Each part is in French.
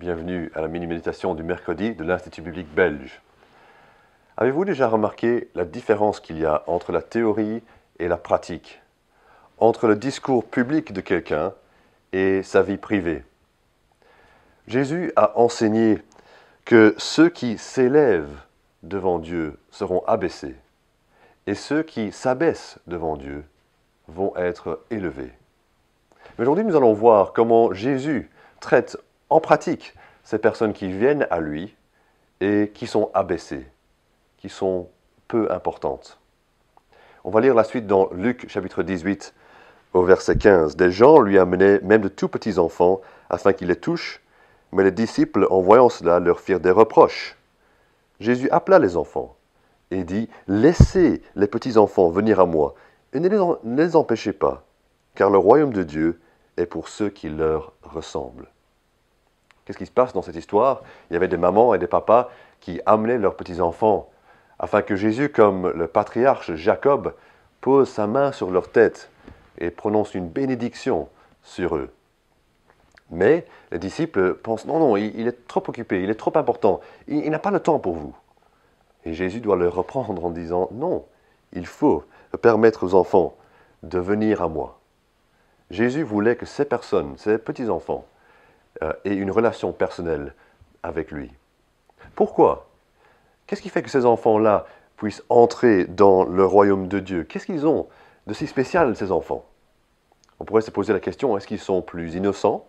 Bienvenue à la mini-méditation du mercredi de l'Institut public belge. Avez-vous déjà remarqué la différence qu'il y a entre la théorie et la pratique Entre le discours public de quelqu'un et sa vie privée Jésus a enseigné que ceux qui s'élèvent devant Dieu seront abaissés et ceux qui s'abaissent devant Dieu vont être élevés. Mais aujourd'hui, nous allons voir comment Jésus traite en pratique ces personnes qui viennent à lui et qui sont abaissées, qui sont peu importantes. On va lire la suite dans Luc chapitre 18 au verset 15. Des gens lui amenaient même de tout petits enfants afin qu'il les touche, mais les disciples, en voyant cela, leur firent des reproches. Jésus appela les enfants et dit, Laissez les petits enfants venir à moi, et ne les empêchez pas, car le royaume de Dieu est pour ceux qui leur ressemblent. Qu'est-ce qui se passe dans cette histoire Il y avait des mamans et des papas qui amenaient leurs petits-enfants afin que Jésus, comme le patriarche Jacob, pose sa main sur leur tête et prononce une bénédiction sur eux. Mais les disciples pensent, non, non, il, est trop occupé, il est trop important, il, n'a pas le temps pour vous. Et Jésus doit leur reprendre en disant, non, il faut permettre aux enfants de venir à moi. Jésus voulait que ces personnes, ces petits-enfants, euh, et une relation personnelle avec lui. Pourquoi Qu'est-ce qui fait que ces enfants-là puissent entrer dans le royaume de Dieu Qu'est-ce qu'ils ont de si spécial, ces enfants On pourrait se poser la question, est-ce qu'ils sont plus innocents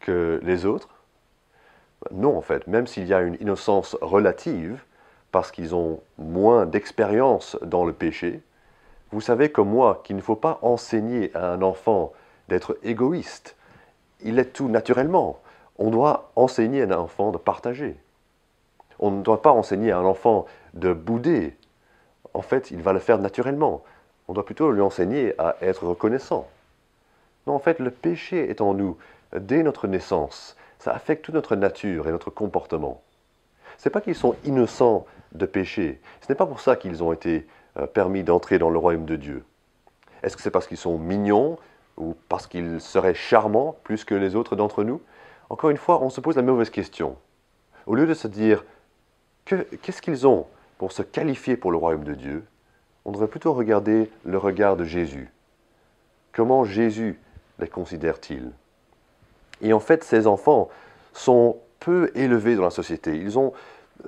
que les autres Non, en fait, même s'il y a une innocence relative, parce qu'ils ont moins d'expérience dans le péché, vous savez comme moi qu'il ne faut pas enseigner à un enfant d'être égoïste il est tout naturellement. On doit enseigner à un enfant de partager. On ne doit pas enseigner à un enfant de bouder. En fait, il va le faire naturellement. On doit plutôt lui enseigner à être reconnaissant. Non, en fait, le péché est en nous dès notre naissance. Ça affecte toute notre nature et notre comportement. Ce n'est pas qu'ils sont innocents de péché. Ce n'est pas pour ça qu'ils ont été euh, permis d'entrer dans le royaume de Dieu. Est-ce que c'est parce qu'ils sont mignons ou parce qu'ils seraient charmants plus que les autres d'entre nous, encore une fois, on se pose la mauvaise question. Au lieu de se dire qu'est-ce qu'ils ont pour se qualifier pour le royaume de Dieu, on devrait plutôt regarder le regard de Jésus. Comment Jésus les considère-t-il Et en fait, ces enfants sont peu élevés dans la société. Ils, euh,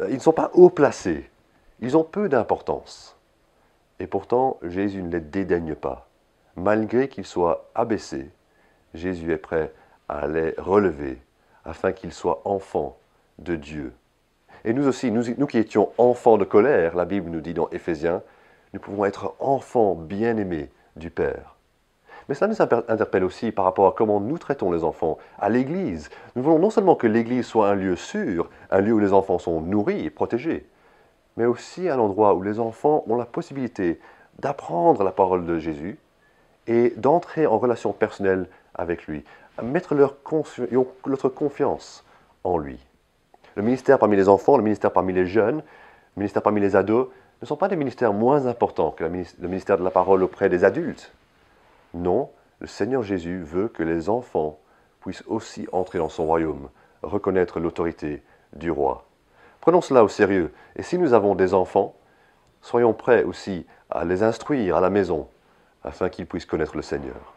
ils ne sont pas haut placés. Ils ont peu d'importance. Et pourtant, Jésus ne les dédaigne pas malgré qu'ils soient abaissés, Jésus est prêt à les relever afin qu'ils soient enfants de Dieu. Et nous aussi, nous, qui étions enfants de colère, la Bible nous dit dans Éphésiens, nous pouvons être enfants bien-aimés du Père. Mais cela nous interpelle aussi par rapport à comment nous traitons les enfants à l'Église. Nous voulons non seulement que l'Église soit un lieu sûr, un lieu où les enfants sont nourris et protégés, mais aussi un endroit où les enfants ont la possibilité d'apprendre la parole de Jésus et d'entrer en relation personnelle avec lui, mettre leur notre confiance en lui. Le ministère parmi les enfants, le ministère parmi les jeunes, le ministère parmi les ados ne sont pas des ministères moins importants que le ministère de la parole auprès des adultes. Non, le Seigneur Jésus veut que les enfants puissent aussi entrer dans son royaume, reconnaître l'autorité du roi. Prenons cela au sérieux, et si nous avons des enfants, soyons prêts aussi à les instruire à la maison, afin qu'ils puissent connaître le Seigneur.